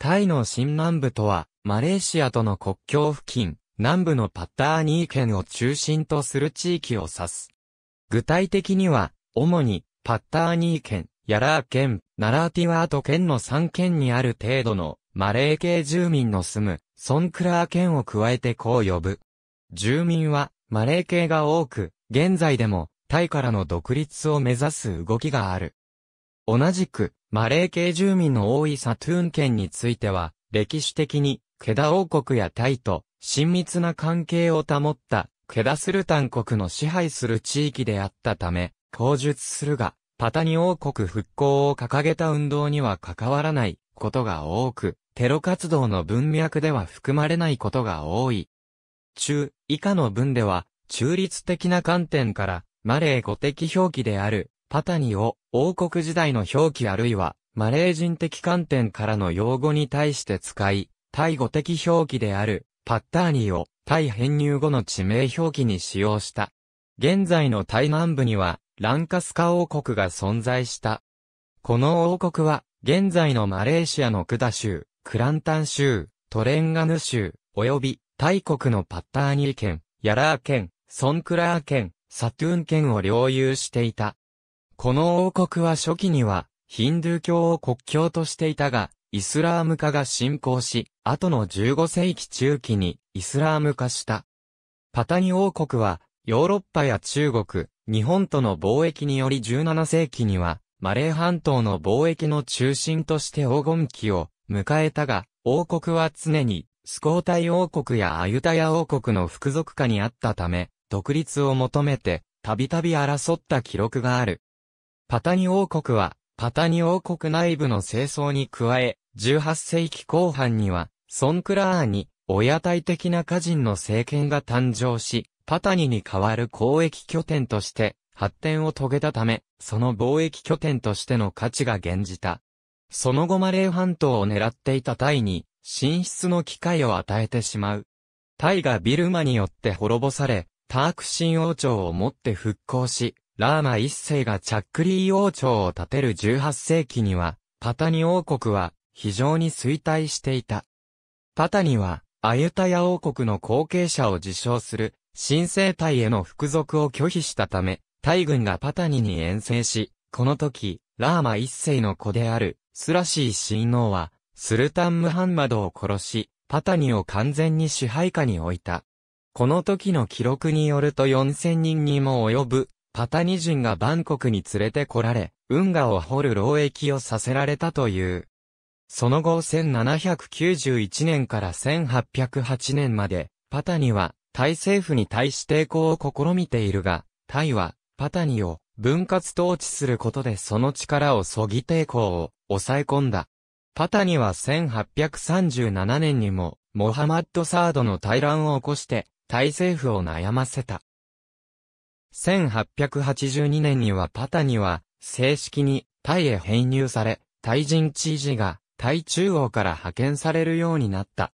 タイの新南部とは、マレーシアとの国境付近、南部のパッターニー県を中心とする地域を指す。具体的には、主に、パッターニー県、ヤラー県、ナラーティワート県の3県にある程度の、マレー系住民の住む、ソンクラー県を加えてこう呼ぶ。住民は、マレー系が多く、現在でも、タイからの独立を目指す動きがある。同じく、マレー系住民の多いサトゥーン県については、歴史的に、ケダ王国やタイと、親密な関係を保った、ケダスルタン国の支配する地域であったため、口述するが、パタニ王国復興を掲げた運動には関わらないことが多く、テロ活動の文脈では含まれないことが多い。中、以下の文では、中立的な観点から、マレー語的表記である、パタニを、王国時代の表記あるいは、マレー人的観点からの用語に対して使い、タイ語的表記である、パッターニーを、タイ編入後の地名表記に使用した。現在のタイ南部には、ランカスカ王国が存在した。この王国は、現在のマレーシアのクダ州、クランタン州、トレンガヌ州、及び、タイ国のパッターニー県、ヤラー県、ソンクラー県、サトゥーン県を領有していた。この王国は初期には、ヒンドゥー教を国教としていたが、イスラーム化が進行し、後の15世紀中期にイスラーム化した。パタニ王国は、ヨーロッパや中国、日本との貿易により17世紀には、マレー半島の貿易の中心として黄金期を迎えたが、王国は常に、スコータイ王国やアユタヤ王国の服属下にあったため、独立を求めて、たびたび争った記録がある。パタニ王国は、パタニ王国内部の清掃に加え、18世紀後半には、ソンクラーに、親体的な家人の政権が誕生し、パタニに代わる交易拠点として、発展を遂げたため、その貿易拠点としての価値が減じた。その後マレー半島を狙っていたタイに、進出の機会を与えてしまう。タイがビルマによって滅ぼされ、ターク新王朝をもって復興し、ラーマ一世がチャックリー王朝を建てる18世紀には、パタニ王国は非常に衰退していた。パタニは、アユタヤ王国の後継者を自称する、新生体への服属を拒否したため、大軍がパタニに遠征し、この時、ラーマ一世の子である、スラシー親王は、スルタン・ムハンマドを殺し、パタニを完全に支配下に置いた。この時の記録によると4000人にも及ぶパタニ人がバンコクに連れて来られ、運河を掘る労役をさせられたという。その後1791年から1808年まで、パタニは、タイ政府に対し抵抗を試みているが、タイは、パタニを分割統治することでその力をそぎ抵抗を抑え込んだ。パタニは1837年にも、モハマッド・サードの対乱を起こして、タイ政府を悩ませた。1882年にはパタニは正式にタイへ編入され、タイ人知事がタイ中央から派遣されるようになった。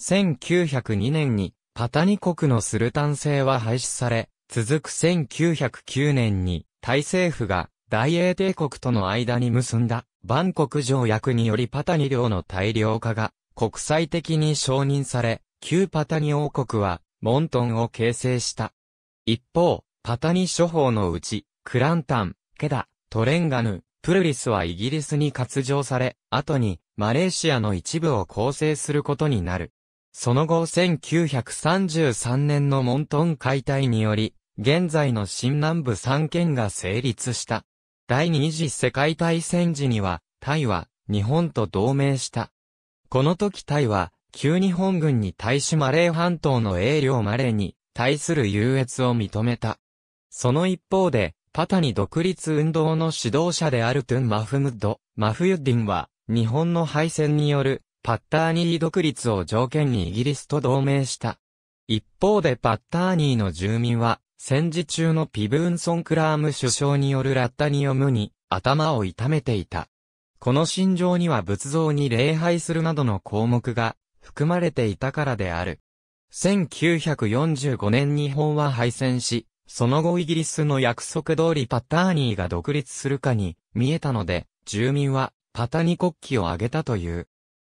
1902年にパタニ国のスルタン制は廃止され、続く1909年にタイ政府が大英帝国との間に結んだ万国条約によりパタニ領の大量化が国際的に承認され、旧パタニ王国はモントンを形成した。一方、パタニ諸法のうち、クランタン、ケダ、トレンガヌ、プルリスはイギリスに割譲され、後にマレーシアの一部を構成することになる。その後1933年のモントン解体により、現在の新南部3県が成立した。第二次世界大戦時には、タイは日本と同盟した。この時タイは、旧日本軍に対しマレー半島の英領マレーに対する優越を認めた。その一方で、パタニ独立運動の指導者であるトゥン・マフムッド、マフユッディンは、日本の敗戦による、パッターニー独立を条件にイギリスと同盟した。一方でパッターニーの住民は、戦時中のピブーンソン・クラーム首相によるラッタニオムに、頭を痛めていた。この心情には仏像に礼拝するなどの項目が、含まれていたからである。1945年日本は敗戦し、その後イギリスの約束通りパッターニーが独立するかに見えたので、住民はパタニ国旗を挙げたという。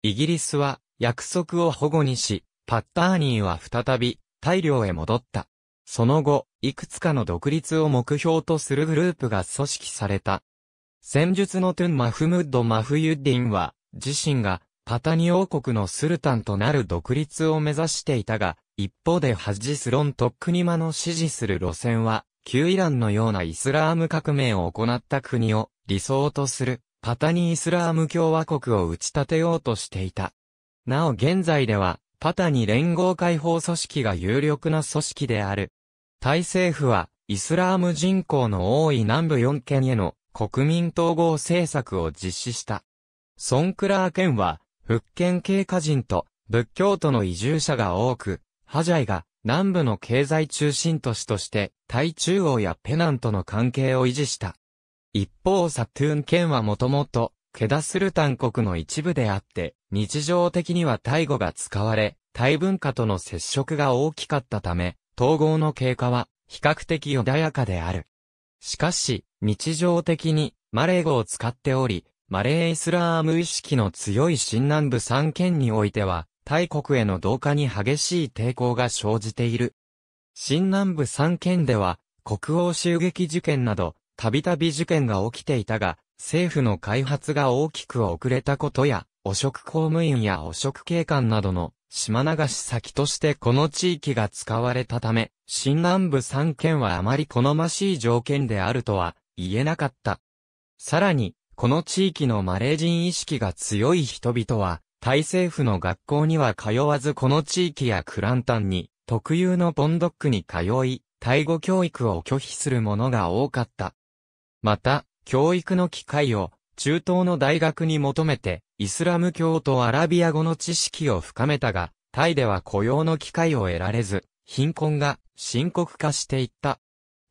イギリスは約束を保護にし、パッターニーは再び大量へ戻った。その後、いくつかの独立を目標とするグループが組織された。戦術のトゥン・マフムッド・マフユッディンは、自身がパタニ王国のスルタンとなる独立を目指していたが、一方でハッジスロン・トックニマの支持する路線は、旧イランのようなイスラーム革命を行った国を理想とするパタニイスラーム共和国を打ち立てようとしていた。なお現在ではパタニ連合解放組織が有力な組織である。タイ政府はイスラーム人口の多い南部4県への国民統合政策を実施した。ソンクラー県は、福建系家人と仏教徒の移住者が多く、ハジャイが南部の経済中心都市として、タイ中央やペナンとの関係を維持した。一方サトゥーン県はもともと、ケダスルタン国の一部であって、日常的にはタイ語が使われ、タイ文化との接触が大きかったため、統合の経過は比較的穏やかである。しかし、日常的にマレー語を使っており、マレーイスラーム意識の強い新南部3県においては、大国への同化に激しい抵抗が生じている。新南部3県では、国王襲撃事件など、たびたび事件が起きていたが、政府の開発が大きく遅れたことや、汚職公務員や汚職警官などの島流し先としてこの地域が使われたため、新南部3県はあまり好ましい条件であるとは言えなかった。さらに、この地域のマレー人意識が強い人々は、タイ政府の学校には通わずこの地域やクランタンに、特有のボンドックに通い、タイ語教育を拒否する者が多かった。また、教育の機会を中東の大学に求めて、イスラム教とアラビア語の知識を深めたが、タイでは雇用の機会を得られず、貧困が深刻化していった。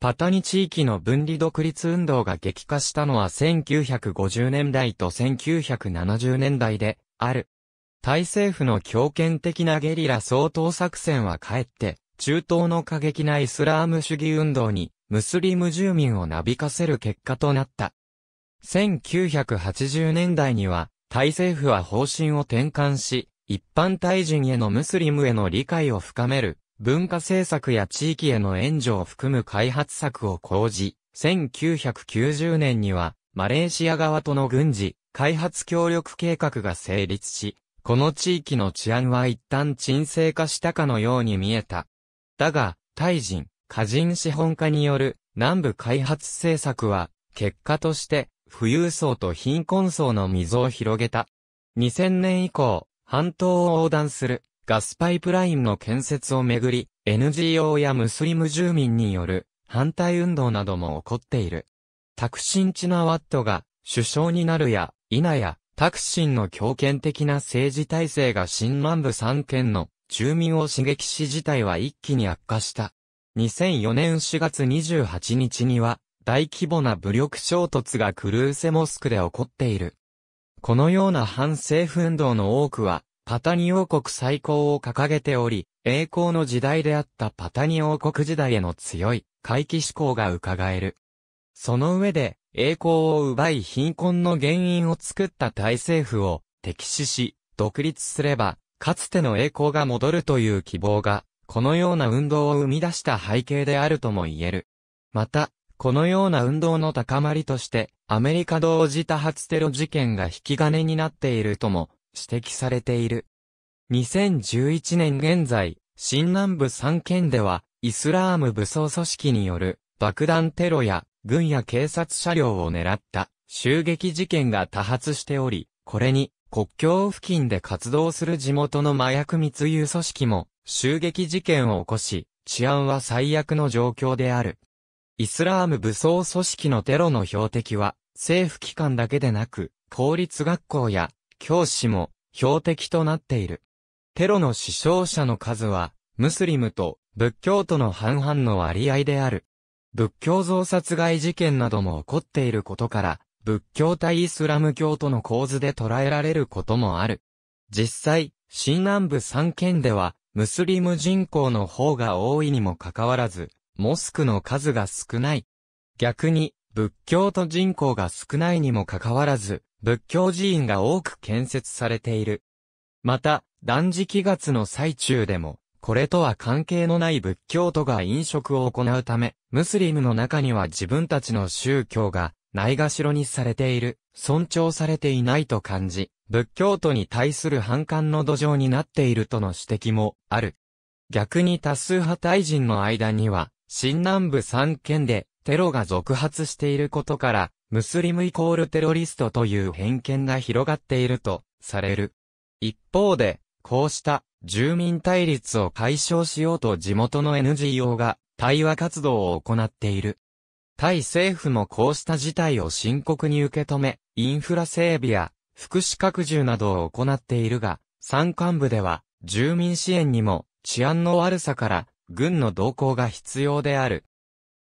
パタニ地域の分離独立運動が激化したのは1950年代と1970年代である。タイ政府の強権的なゲリラ掃討作戦はかえって、中東の過激なイスラーム主義運動に、ムスリム住民をなびかせる結果となった。1980年代には、タイ政府は方針を転換し、一般タイ人へのムスリムへの理解を深める、文化政策や地域への援助を含む開発策を講じ、1990年には、マレーシア側との軍事、開発協力計画が成立し、この地域の治安は一旦沈静化したかのように見えた。だが、タイ人、家人資本家による南部開発政策は、結果として、富裕層と貧困層の溝を広げた。2000年以降、半島を横断するガスパイプラインの建設をめぐり、NGO やムスリム住民による反対運動なども起こっている。タクシン・チナワットが首相になるや、否や、タクシンの強権的な政治体制が新南部三県の住民を刺激し事態は一気に悪化した。2004年4月28日には大規模な武力衝突がクルーセモスクで起こっている。このような反政府運動の多くはパタニ王国最高を掲げており、栄光の時代であったパタニ王国時代への強い回帰志向が伺える。その上で、栄光を奪い貧困の原因を作った大政府を敵視し、独立すれば、かつての栄光が戻るという希望が、このような運動を生み出した背景であるとも言える。また、このような運動の高まりとして、アメリカ同時多発テロ事件が引き金になっているとも指摘されている。2011年現在、新南部3県では、イスラーム武装組織による爆弾テロや軍や警察車両を狙った襲撃事件が多発しており、これに国境付近で活動する地元の麻薬密輸組織も襲撃事件を起こし、治安は最悪の状況である。イスラーム武装組織のテロの標的は、政府機関だけでなく、公立学校や教師も標的となっている。テロの死傷者の数は、ムスリムと仏教徒の半々の割合である。仏教像殺害事件なども起こっていることから、仏教対イスラム教との構図で捉えられることもある。実際、新南部3県では、ムスリム人口の方が多いにもかかわらず、モスクの数が少ない。逆に、仏教と人口が少ないにもかかわらず、仏教寺院が多く建設されている。また、断食月の最中でも、これとは関係のない仏教徒が飲食を行うため、ムスリムの中には自分たちの宗教が、ないがしろにされている、尊重されていないと感じ、仏教徒に対する反感の土壌になっているとの指摘もある。逆に多数派大臣の間には、新南部三県でテロが続発していることから、ムスリムイコールテロリストという偏見が広がっているとされる。一方で、こうした住民対立を解消しようと地元の NGO が対話活動を行っている。タイ政府もこうした事態を深刻に受け止め、インフラ整備や福祉拡充などを行っているが、山間部では住民支援にも治安の悪さから軍の動向が必要である。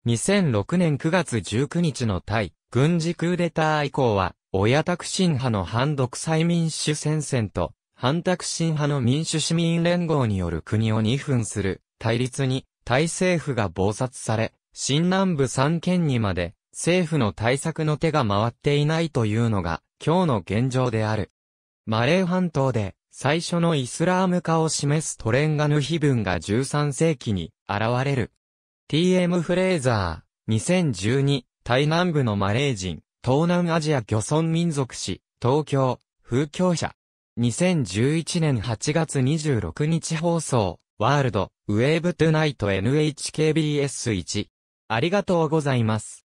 2006年9月19日のタイ軍事クーデター以降は、親タクシン派の反独裁民主戦線と反タクシン派の民主市民連合による国を二分する対立に、タイ政府が暴殺され、新南部三県にまで政府の対策の手が回っていないというのが今日の現状である。マレー半島で最初のイスラーム化を示すトレンガヌブ文が13世紀に現れる。TM フレーザー、2012、台南部のマレー人、東南アジア漁村民族史、東京、風教者。2011年8月26日放送、ワールド、ウェーブトゥナイト NHKBS1。ありがとうございます。